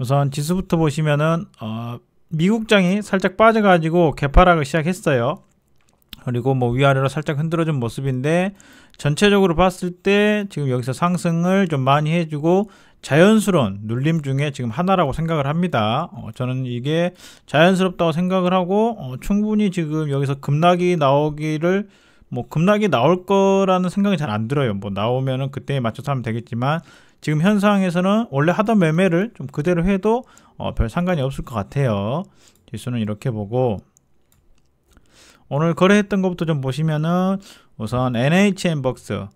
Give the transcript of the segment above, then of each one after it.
우선 지수부터 보시면은 어, 미국장이 살짝 빠져가지고 개파락을 시작했어요. 그리고 뭐 위아래로 살짝 흔들어준 모습인데 전체적으로 봤을 때 지금 여기서 상승을 좀 많이 해주고 자연스러운 눌림 중에 지금 하나라고 생각을 합니다. 어, 저는 이게 자연스럽다고 생각을 하고 어, 충분히 지금 여기서 급락이 나오기를 뭐 급락이 나올 거라는 생각이 잘 안 들어요. 뭐 나오면은 그때에 맞춰서 하면 되겠지만 지금 현 상황에서는 원래 하던 매매를 좀 그대로 해도 어별 상관이 없을 것 같아요. 지수는 이렇게 보고 오늘 거래했던 것부터 좀 보시면은 우선 NHN 벅스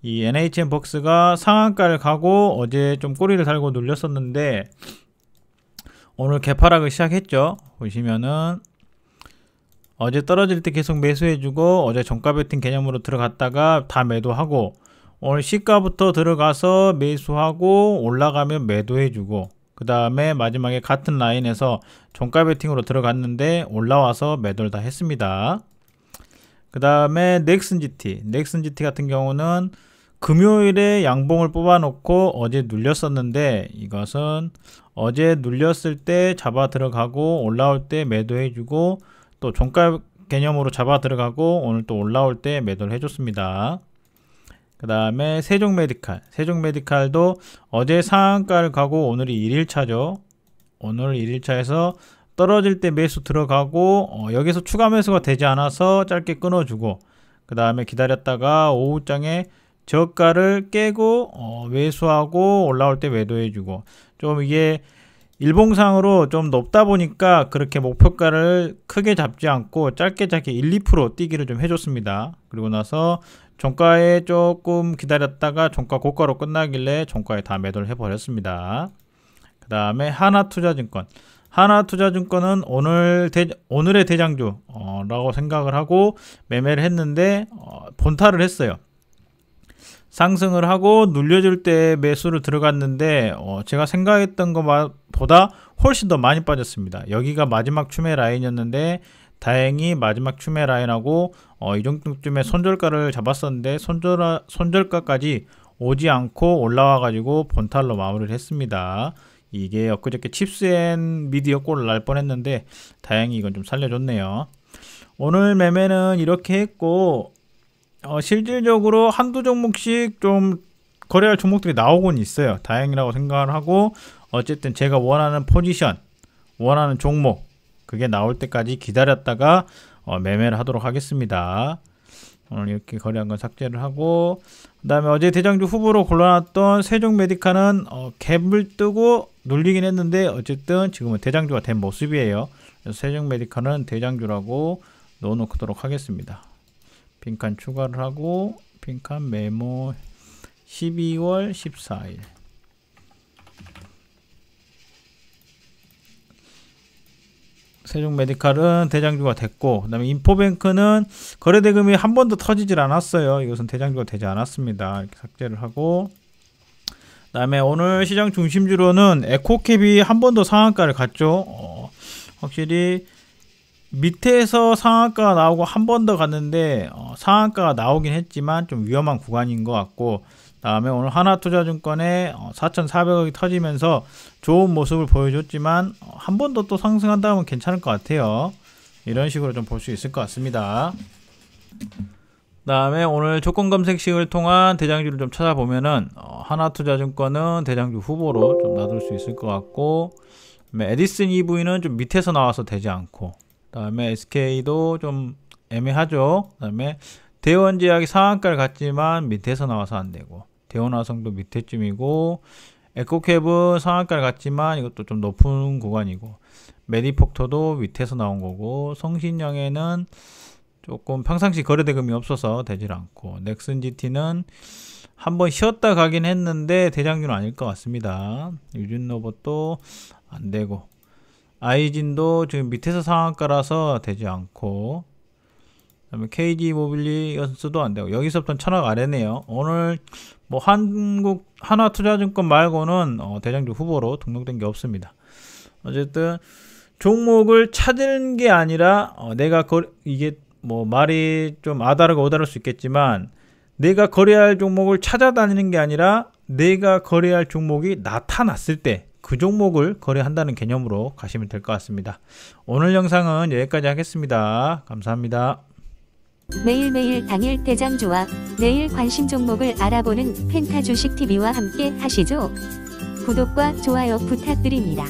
이 NHN 벅스가 상한가를 가고 어제 좀 꼬리를 달고 눌렸었는데 오늘 개파락을 시작했죠. 보시면은 어제 떨어질 때 계속 매수해주고 어제 종가 베팅 개념으로 들어갔다가 다 매도하고 오늘 시가부터 들어가서 매수하고 올라가면 매도해주고 그 다음에 마지막에 같은 라인에서 종가 베팅으로 들어갔는데 올라와서 매도를 다 했습니다. 그 다음에 넥슨GT 넥슨GT 같은 경우는 금요일에 양봉을 뽑아놓고 어제 눌렸었는데 이것은 어제 눌렸을 때 잡아 들어가고 올라올 때 매도해주고 또 종가 개념으로 잡아 들어가고 오늘 또 올라올 때 매도를 해줬습니다. 그 다음에 세종메디칼 세종메디칼도 어제 상한가를 가고 오늘이 1일차죠 오늘 1일차에서 떨어질 때 매수 들어가고 어, 여기서 추가 매수가 되지 않아서 짧게 끊어주고 그 다음에 기다렸다가 오후장에 저가를 깨고 어, 매수하고 올라올 때 매도해주고 좀 이게 일봉상으로 좀 높다 보니까 그렇게 목표가를 크게 잡지 않고 짧게 짧게 1, 2% 뛰기를 좀 해줬습니다. 그리고 나서 종가에 조금 기다렸다가 종가 고가로 끝나길래 종가에 다 매도를 해버렸습니다. 그 다음에 하나투자증권 하나투자증권은 오늘 대, 오늘의 대장주라고 생각을 하고 매매를 했는데 어, 본타를 했어요. 상승을 하고 눌려줄 때 매수를 들어갔는데 어 제가 생각했던 것보다 훨씬 더 많이 빠졌습니다. 여기가 마지막 추매 라인이었는데 다행히 마지막 추매 라인하고 어이 정도쯤에 손절가를 잡았었는데 손절 손절가까지 오지 않고 올라와가지고 본탈로 마무리를 했습니다. 이게 엊그저께 칩스앤 미디어 골을 날 뻔했는데 다행히 이건 좀 살려줬네요. 오늘 매매는 이렇게 했고 어, 실질적으로 한두 종목씩 좀 거래할 종목들이 나오곤 있어요. 다행이라고 생각을 하고 어쨌든 제가 원하는 포지션, 원하는 종목 그게 나올 때까지 기다렸다가 어, 매매를 하도록 하겠습니다. 오늘 이렇게 거래한 건 삭제를 하고 그 다음에 어제 대장주 후보로 골라놨던 세종메디카는 어, 갭을 뜨고 눌리긴 했는데 어쨌든 지금은 대장주가 된 모습이에요. 세종메디카는 대장주라고 넣어놓도록 하겠습니다. 빈칸 추가를 하고 빈칸 메모 12월 14일 세종 메디칼은 대장주가 됐고 그다음에 인포뱅크는 거래 대금이 한 번도 터지질 않았어요. 이것은 대장주가 되지 않았습니다. 이렇게 삭제를 하고 그다음에 오늘 시장 중심주로는 에코캡이 한번 더 상한가를 갔죠. 어, 확실히 밑에서 상한가가 나오고 한 번 더 갔는데 어, 상한가가 나오긴 했지만 좀 위험한 구간인 것 같고 다음에 오늘 하나투자증권에 어, 4,400억이 터지면서 좋은 모습을 보여줬지만 어, 한번 더 또 상승한다면 괜찮을 것 같아요. 이런 식으로 좀 볼 수 있을 것 같습니다. 다음에 오늘 조건 검색식을 통한 대장주를 좀 찾아보면은 어, 하나투자증권은 대장주 후보로 좀 놔둘 수 있을 것 같고 에디슨 EV는 좀 밑에서 나와서 되지 않고 그 다음에 SK도 좀 애매하죠. 그다음에 대원제약이 상한가를 갔지만 밑에서 나와서 안 되고 대원화성도 밑에쯤이고 에코캡은 상한가를 갔지만 이것도 좀 높은 구간이고 메디폭터도 밑에서 나온 거고 성신영에는 조금 평상시 거래대금이 없어서 되질 않고 넥슨 GT는 한번 쉬었다 가긴 했는데 대장주는 아닐 것 같습니다. 유진로봇도 안 되고 아이진도 지금 밑에서 상한가라서 되지 않고 그다음에 KG 모빌리 연수도 안 되고 여기서부터 천억 아래네요. 오늘 뭐 한국 하나투자증권 말고는 어, 대장주 후보로 등록된 게 없습니다. 어쨌든 종목을 찾은 게 아니라 어, 내가 거래, 이게 뭐 말이 좀 아다르고 오다를 수 있겠지만 내가 거래할 종목을 찾아다니는 게 아니라 내가 거래할 종목이 나타났을 때그 종목을 거래한다는 개념으로 가시면 될 것 같습니다. 오늘 영상은 여기까지 하겠습니다. 감사합니다. 매일매일 당일 대장 조합, 내일 관심 종목을 알아보는 펜타 주식TV와 함께 하시죠. 구독과 좋아요 부탁드립니다.